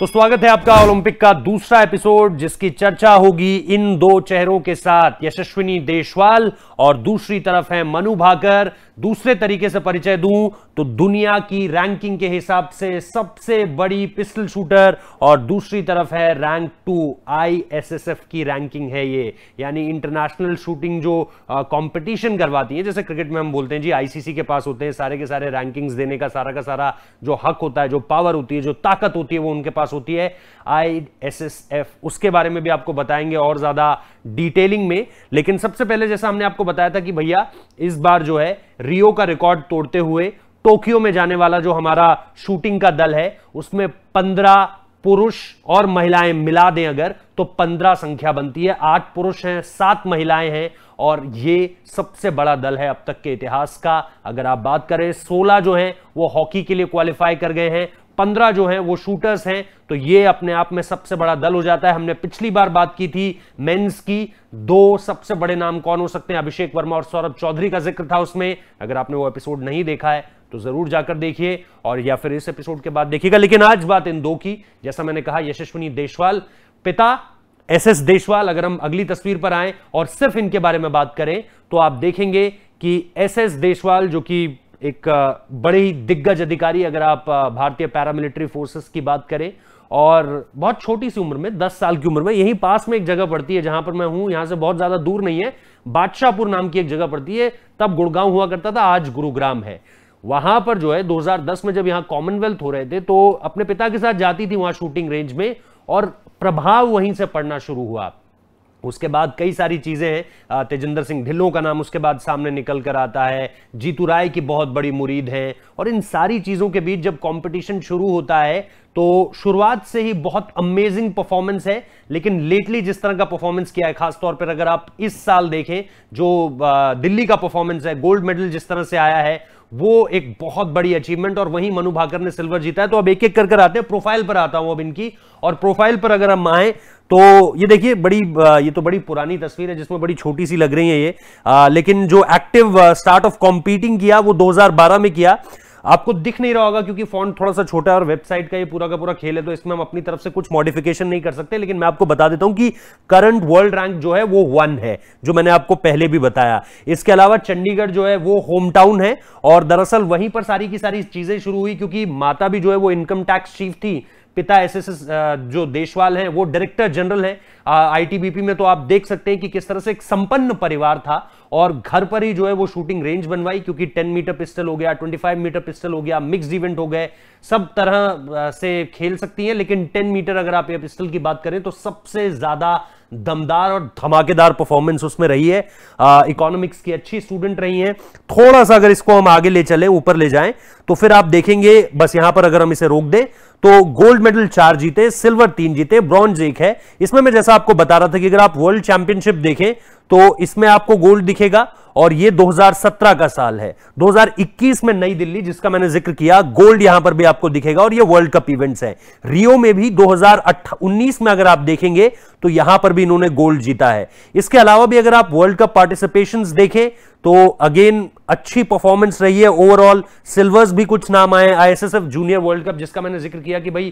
तो स्वागत है आपका ओलंपिक का दूसरा एपिसोड जिसकी चर्चा होगी इन दो चेहरों के साथ यशस्विनी देशवाल और दूसरी तरफ है मनु भाकर दूसरे तरीके से परिचय दूं तो दुनिया की रैंकिंग के हिसाब से सबसे बड़ी पिस्टल शूटर और दूसरी तरफ है रैंक टू आईएसएसएफ की रैंकिंग है ये यानी इंटरनेशनल शूटिंग जो कंपटीशन करवाती है जैसे क्रिकेट में हम बोलते हैं जी आईसीसी के पास होते हैं सारे के सारे रैंकिंग्स देने का सारा का सारा जो हक होता है जो पावर होती है जो ताकत होती है वो उनके पास होती है एफ उसके बारे में भी आपको बताएंगे और ज्यादा डिटेलिंग में लेकिन सबसे पहले जैसा हमने आपको बताया था कि भैया इस बार जो है रियो का रिकॉर्ड तोड़ते हुए टोक्यो में जाने वाला जो हमारा शूटिंग का दल है उसमें पंद्रह पुरुष और महिलाएं मिला दें अगर तो पंद्रह संख्या बनती है आठ पुरुष हैं सात महिलाएं हैं और ये सबसे बड़ा दल है अब तक के इतिहास का अगर आप बात करें सोलह जो हैं वो हॉकी के लिए क्वालिफाई कर गए हैं पंद्रह जो हैं वो शूटर्स हैं तो ये अपने आप में सबसे बड़ा दल हो जाता है हमने पिछली बार बात की थी मेंस की दो सबसे बड़े नाम कौन हो सकते हैं अभिषेक वर्मा और सौरभ चौधरी का जिक्र था उसमें अगर आपने वो एपिसोड नहीं देखा है तो जरूर जाकर देखिए और या फिर इस एपिसोड के बाद देखिएगा लेकिन आज बात इन दो की जैसा मैंने कहा यशस्विनी देशवाल पिता एस एस देशवाल अगर हम अगली तस्वीर पर आए और सिर्फ इनके बारे में बात करें तो आप देखेंगे कि एस एस देशवाल जो कि एक बड़े ही दिग्गज अधिकारी अगर आप भारतीय पैरामिलिट्री फोर्सेस की बात करें और बहुत छोटी सी उम्र में दस साल की उम्र में यहीं पास में एक जगह पड़ती है जहां पर मैं हूं यहां से बहुत ज्यादा दूर नहीं है बादशाहपुर नाम की एक जगह पड़ती है तब गुड़गांव हुआ करता था आज गुरुग्राम है वहां पर जो है 2010 में जब यहां कॉमनवेल्थ हो रहे थे तो अपने पिता के साथ जाती थी वहां शूटिंग रेंज में और प्रभाव वहीं से पड़ना शुरू हुआ उसके बाद कई सारी चीज़ें हैं तेजेंद्र सिंह ढिल्लों का नाम उसके बाद सामने निकल कर आता है जीतू राय की बहुत बड़ी मुरीद है और इन सारी चीज़ों के बीच जब कंपटीशन शुरू होता है तो शुरुआत से ही बहुत अमेजिंग परफॉर्मेंस है लेकिन लेटली जिस तरह का परफॉर्मेंस किया है खासतौर पर अगर आप इस साल देखें जो दिल्ली का परफॉर्मेंस है गोल्ड मेडल जिस तरह से आया है वो एक बहुत बड़ी अचीवमेंट और वहीं मनु भाकर ने सिल्वर जीता है तो अब एक एक कर कर आते हैं प्रोफाइल पर आता हूं अब इनकी और प्रोफाइल पर अगर हम आए तो ये देखिए बड़ी ये तो बड़ी पुरानी तस्वीर है जिसमें बड़ी छोटी सी लग रही है ये आ, लेकिन जो एक्टिव स्टार्ट ऑफ कॉम्पीटिंग किया वो 2012 में किया आपको दिख नहीं रहा होगा क्योंकि फॉन्ट थोड़ा सा छोटा है और वेबसाइट का ये पूरा का पूरा खेल है तो इसमें हम अपनी तरफ से कुछ मॉडिफिकेशन नहीं कर सकते लेकिन मैं आपको बता देता हूं कि करंट वर्ल्ड रैंक जो है वो वन है जो मैंने आपको पहले भी बताया इसके अलावा चंडीगढ़ जो है वो होम टाउन है और दरअसल वहीं पर सारी की सारी चीजें शुरू हुई क्योंकि माता भी जो है वो इनकम टैक्स चीफ थी पिता एसएसएस जो देशवाल हैं वो डायरेक्टर जनरल हैं आईटीबीपी में तो आप देख सकते हैं कि किस तरह से एक संपन्न परिवार था और घर पर ही जो है वो शूटिंग रेंज बनवाई क्योंकि 10 मीटर पिस्टल हो गया 25 मीटर पिस्टल हो गया मिक्स इवेंट हो गए सब तरह से खेल सकती हैं लेकिन 10 मीटर अगर आप ये पिस्टल की बात करें तो सबसे ज्यादा दमदार और धमाकेदार परफॉर्मेंस उसमें रही है इकोनॉमिक्स की अच्छी स्टूडेंट रही हैं थोड़ा सा अगर इसको हम आगे ले चले ऊपर ले जाएं तो फिर आप देखेंगे बस यहां पर अगर हम इसे रोक दें तो गोल्ड मेडल चार जीते सिल्वर तीन जीते ब्रॉन्ज एक है इसमें मैं जैसा आपको बता रहा था कि अगर आप वर्ल्ड चैंपियनशिप देखें तो इसमें आपको गोल्ड दिखेगा और ये 2017 का साल है 2021 में नई दिल्ली जिसका मैंने जिक्र किया गोल्ड यहां पर भी आपको दिखेगा और ये वर्ल्ड कप इवेंट्स है रियो में भी 2019 में अगर आप देखेंगे तो यहां पर भी इन्होंने गोल्ड जीता है इसके अलावा भी अगर आप वर्ल्ड कप पार्टिसिपेशन देखें तो अगेन अच्छी परफॉर्मेंस रही है ओवरऑल सिल्वर्स भी कुछ नाम आए आईएसएसएफ जूनियर वर्ल्ड कप जिसका मैंने जिक्र किया कि भाई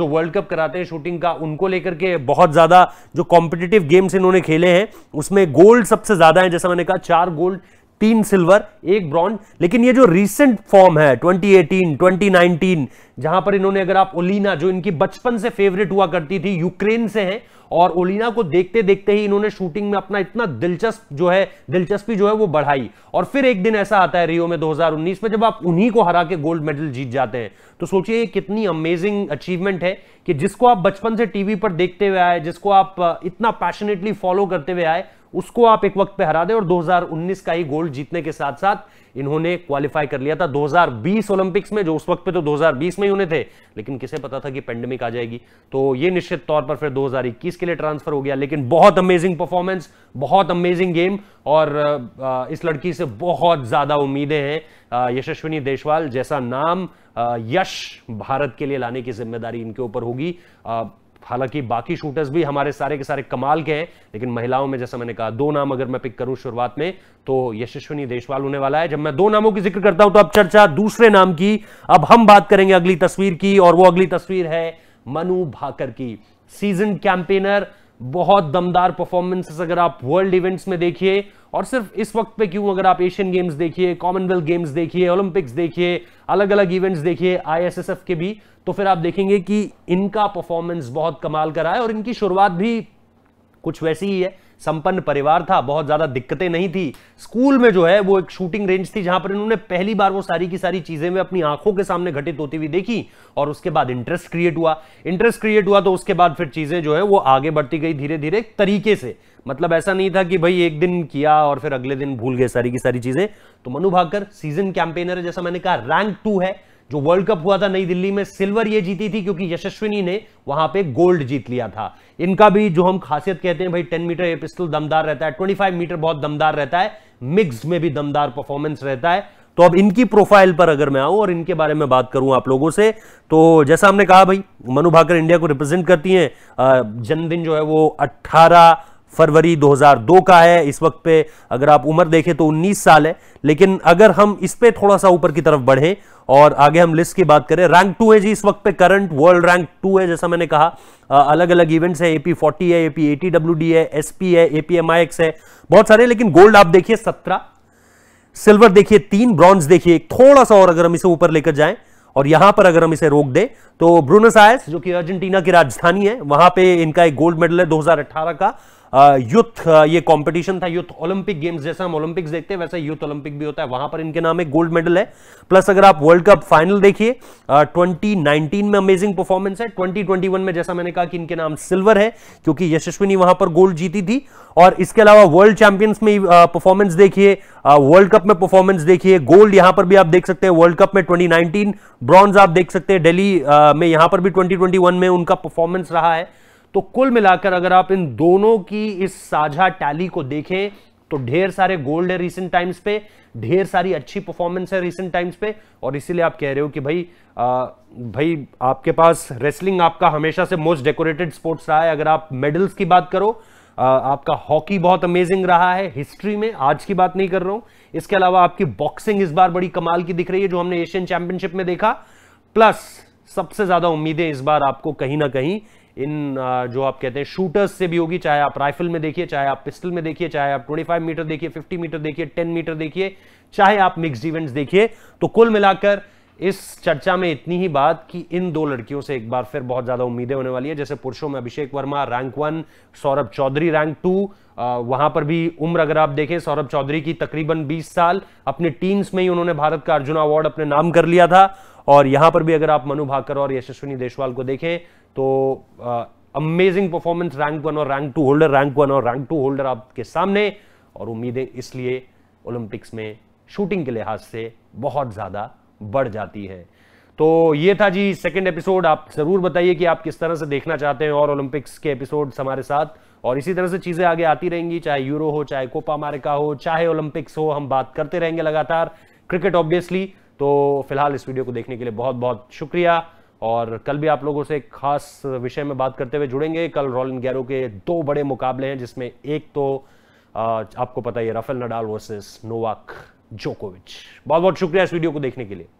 जो वर्ल्ड कप कराते हैं शूटिंग का उनको लेकर के बहुत ज़्यादा जो कॉम्पिटिटिव गेम्स इन्होंने खेले हैं उसमें गोल्ड सबसे ज़्यादा है जैसा मैंने कहा चार गोल्ड तीन सिल्वर एक ब्रॉन्ज लेकिन ये जो रिसेंट फॉर्म है 2018 2019 जहां पर इन्होंने अगर आप ओलिना जो इनकी बचपन से फेवरेट हुआ करती थी यूक्रेन से हैं और ओलिना को देखते देखते ही इन्होंने शूटिंग में अपना इतना दिलचस्प जो है दिलचस्पी जो है वो बढ़ाई और फिर एक दिन ऐसा आता है रियो में 2019 में जब आप उन्हीं को हरा के गोल्ड मेडल जीत जाते हैं तो सोचिए कितनी अमेजिंग अचीवमेंट है कि जिसको आप बचपन से टीवी पर देखते हुए आए जिसको आप इतना पैशनेटली फॉलो करते हुए आए उसको आप एक वक्त पे हरा दे और 2019 का ही गोल्ड जीतने के साथ साथ इन्होंने क्वालिफाई कर लिया था 2020 ओलंपिक्स में जो उस वक्त पे तो 2020 में ही होने थे लेकिन किसे पता था कि पेंडेमिक आ जाएगी तो ये निश्चित तौर पर फिर 2021 के लिए ट्रांसफर हो गया लेकिन बहुत अमेजिंग परफॉर्मेंस बहुत अमेजिंग गेम और इस लड़की से बहुत ज्यादा उम्मीदें हैं यशस्विनी देशवाल जैसा नाम यश भारत के लिए लाने की जिम्मेदारी इनके ऊपर होगी हालांकि बाकी शूटर्स भी हमारे सारे के सारे कमाल के हैं लेकिन महिलाओं में जैसा मैंने कहा दो नाम अगर मैं पिक करूं शुरुआत में तो यशस्विनी देशवाल होने वाला है जब मैं दो नामों की जिक्र करता हूं तो अब चर्चा दूसरे नाम की अब हम बात करेंगे अगली तस्वीर की और वो अगली तस्वीर है मनु भाकर की सीजन कैंपेनर बहुत दमदार परफॉर्मेंसेस अगर आप वर्ल्ड इवेंट्स में देखिए और सिर्फ इस वक्त पे क्यों अगर आप एशियन गेम्स देखिए कॉमनवेल्थ गेम्स देखिए ओलंपिक्स देखिए अलग अलग इवेंट्स देखिए आईएसएसएफ के भी तो फिर आप देखेंगे कि इनका परफॉर्मेंस बहुत कमाल का रहा है और इनकी शुरुआत भी कुछ वैसी ही है संपन्न परिवार था बहुत ज्यादा दिक्कतें नहीं थी स्कूल में जो है वो एक शूटिंग रेंज थी जहां पर इन्होंने पहली बार वो सारी की सारी चीजें में अपनी आंखों के सामने घटित होती हुई देखी और उसके बाद इंटरेस्ट क्रिएट हुआ इंटरेस्ट क्रिएट हुआ तो उसके बाद फिर चीजें जो है वो आगे बढ़ती गई धीरे धीरे तरीके से मतलब ऐसा नहीं था कि भाई एक दिन किया और फिर अगले दिन भूल गए सारी की सारी चीजें तो मनु भाकर सीजन कैंपेनर है जैसा मैंने कहा रैंक टू है जो वर्ल्ड कप हुआ था नई दिल्ली में सिल्वर ये जीती थी क्योंकि यशस्विनी ने वहां पे गोल्ड जीत लिया था इनका भी जो हम खासियत कहते हैं भाई 10 मीटर ये पिस्तल दमदार रहता है 25 मीटर बहुत दमदार रहता है मिक्स में भी दमदार परफॉर्मेंस रहता है तो अब इनकी प्रोफाइल पर अगर मैं आऊं और इनके बारे में बात करूं आप लोगों से तो जैसा हमने कहा भाई मनु भाकर इंडिया को रिप्रेजेंट करती हैं जन्मदिन जो है वो फरवरी 2002 का है इस वक्त पे अगर आप उम्र देखें तो 19 साल है लेकिन अगर हम इस पे थोड़ा सा ऊपर की तरफ बढ़े और आगे हम लिस्ट की बात करें रैंक टू है जी इस वक्त पे करंट वर्ल्ड रैंक टू है जैसा मैंने कहा अलग अलग इवेंट्स है एपी फोर्टी है एपी एटी डब्ल्यू डी है एसपी है एपी है बहुत सारे लेकिन गोल्ड आप देखिए सत्रह सिल्वर देखिए तीन ब्रॉन्ज देखिए थोड़ा सा और अगर हम इसे ऊपर लेकर जाए और यहां पर अगर हम इसे रोक दें तो ब्रूनस आयस जो कि अर्जेंटीना की राजधानी है वहां पे इनका एक गोल्ड मेडल है 2018 का यूथ ये कंपटीशन था यूथ ओलंपिक गेम्स जैसा हम ओलंपिक्स देखते हैं वैसा यूथ ओलंपिक भी होता है वहां पर इनके नाम एक गोल्ड मेडल है प्लस अगर आप वर्ल्ड कप फाइनल देखिए ट्वेंटी में अमेजिंग परफॉर्मेंस है ट्वेंटी में जैसा मैंने कहा कि इनके नाम सिल्वर है क्योंकि यशस्विनी वहां पर गोल्ड जीती थी और इसके अलावा वर्ल्ड चैंपियंस में परफॉर्मेंस देखिए वर्ल्ड कप में परफॉर्मेंस देखिए गोल्ड यहां पर भी आप देख सकते हैं वर्ल्ड कप में 2019 ब्रॉन्ज आप देख सकते हैं दिल्ली में यहां पर भी 2021 में उनका परफॉर्मेंस रहा है तो कुल मिलाकर अगर आप इन दोनों की इस साझा टैली को देखें तो ढेर सारे गोल्ड है रिसेंट टाइम्स पे ढेर सारी अच्छी परफॉर्मेंस है रिसेंट टाइम्स पे और इसीलिए आप कह रहे हो कि भाई आ, भाई आपके पास रेसलिंग आपका हमेशा से मोस्ट डेकोरेटेड स्पोर्ट्स रहा है अगर आप मेडल्स की बात करो आ, आपका हॉकी बहुत अमेजिंग रहा है हिस्ट्री में आज की बात नहीं कर रहा हूं इसके अलावा आपकी बॉक्सिंग इस बार बड़ी कमाल की दिख रही है जो हमने एशियन चैंपियनशिप में देखा प्लस सबसे ज्यादा उम्मीदें इस बार आपको कहीं ना कहीं इन जो आप कहते हैं शूटर्स से भी होगी चाहे आप राइफल में देखिए चाहे आप पिस्टल में देखिए चाहे आप 25 मीटर देखिए 50 मीटर देखिए 10 मीटर देखिए चाहे आप मिक्स इवेंट्स देखिए तो कुल मिलाकर इस चर्चा में इतनी ही बात कि इन दो लड़कियों से एक बार फिर बहुत ज्यादा उम्मीदें होने वाली है जैसे पुरुषों में Abhishek Verma rank one Saurabh Chaudhary rank two वहां पर भी उम्र अगर आप देखें सौरभ चौधरी की तकरीबन 20 साल अपने टीम्स में ही उन्होंने भारत का अर्जुन अवार्ड अपने नाम कर लिया था और यहां पर भी अगर आप मनु भाकर और यशस्विनी देशवाल को देखें तो अमेजिंग परफॉर्मेंस रैंक वन और rank two holder rank one और रैंक टू होल्डर आपके सामने और उम्मीदें इसलिए ओलंपिक्स में शूटिंग के लिहाज से बहुत ज़्यादा बढ़ जाती है तो ये था जी सेकंड एपिसोड आप ज़रूर बताइए कि आप किस तरह से देखना चाहते हैं और ओलंपिक्स के एपिसोड हमारे साथ और इसी तरह से चीज़ें आगे आती रहेंगी चाहे यूरो हो चाहे कोपा अमेरिका हो चाहे ओलंपिक्स हो हम बात करते रहेंगे लगातार क्रिकेट ऑब्वियसली तो फिलहाल इस वीडियो को देखने के लिए बहुत बहुत शुक्रिया और कल भी आप लोगों से एक खास विषय में बात करते हुए जुड़ेंगे कल रॉलिन गैरो के दो बड़े मुकाबले हैं जिसमें एक तो आपको पता ही है राफेल नडाल वर्सेस नोवाक जोकोविच बहुत बहुत शुक्रिया इस वीडियो को देखने के लिए